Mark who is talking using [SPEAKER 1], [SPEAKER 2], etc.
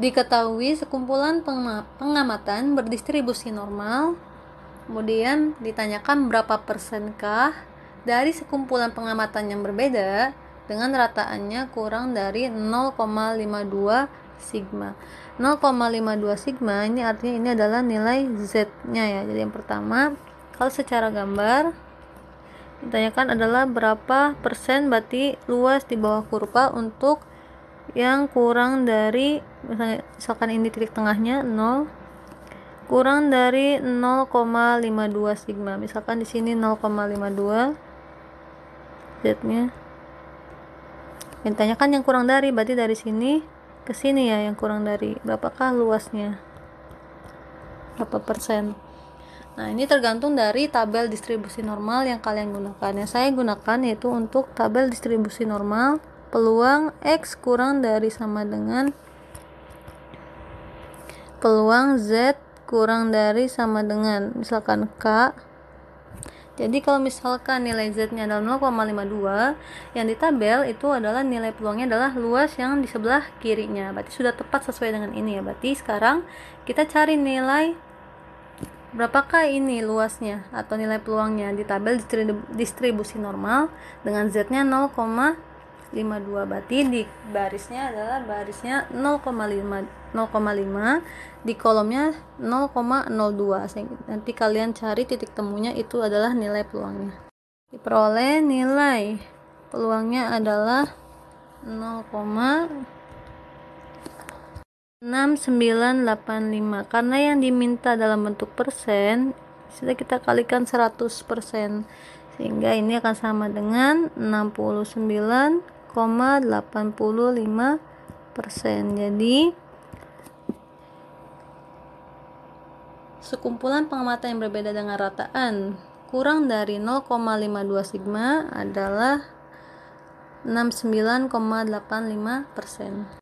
[SPEAKER 1] diketahui sekumpulan pengamatan berdistribusi normal kemudian ditanyakan berapa persenkah dari sekumpulan pengamatan yang berbeda dengan rataannya kurang dari 0,52 sigma 0,52 sigma ini artinya ini adalah nilai z nya ya jadi yang pertama kalau secara gambar ditanyakan adalah berapa persen berarti luas di bawah kurva untuk yang kurang dari misalkan ini titik tengahnya 0 kurang dari 0,52 sigma misalkan di sini 0,52 z nya mintanya kan yang kurang dari berarti dari sini ke sini ya yang kurang dari berapakah luasnya berapa persen nah ini tergantung dari tabel distribusi normal yang kalian gunakan yang saya gunakan yaitu untuk tabel distribusi normal peluang X kurang dari sama dengan peluang Z kurang dari sama dengan misalkan K jadi kalau misalkan nilai Z nya adalah 0,52 yang ditabel itu adalah nilai peluangnya adalah luas yang di sebelah kirinya berarti sudah tepat sesuai dengan ini ya berarti sekarang kita cari nilai berapakah ini luasnya atau nilai peluangnya ditabel distribusi normal dengan z-nya 52 berarti di barisnya adalah barisnya 0,5 0,5 di kolomnya 0,02 nanti kalian cari titik temunya itu adalah nilai peluangnya diperoleh nilai peluangnya adalah 0,6985 karena yang diminta dalam bentuk persen sudah kita kalikan 100% sehingga ini akan sama dengan 69 persen. Jadi sekumpulan pengamatan yang berbeda dengan rataan kurang dari 0,52 sigma adalah 69,85 persen.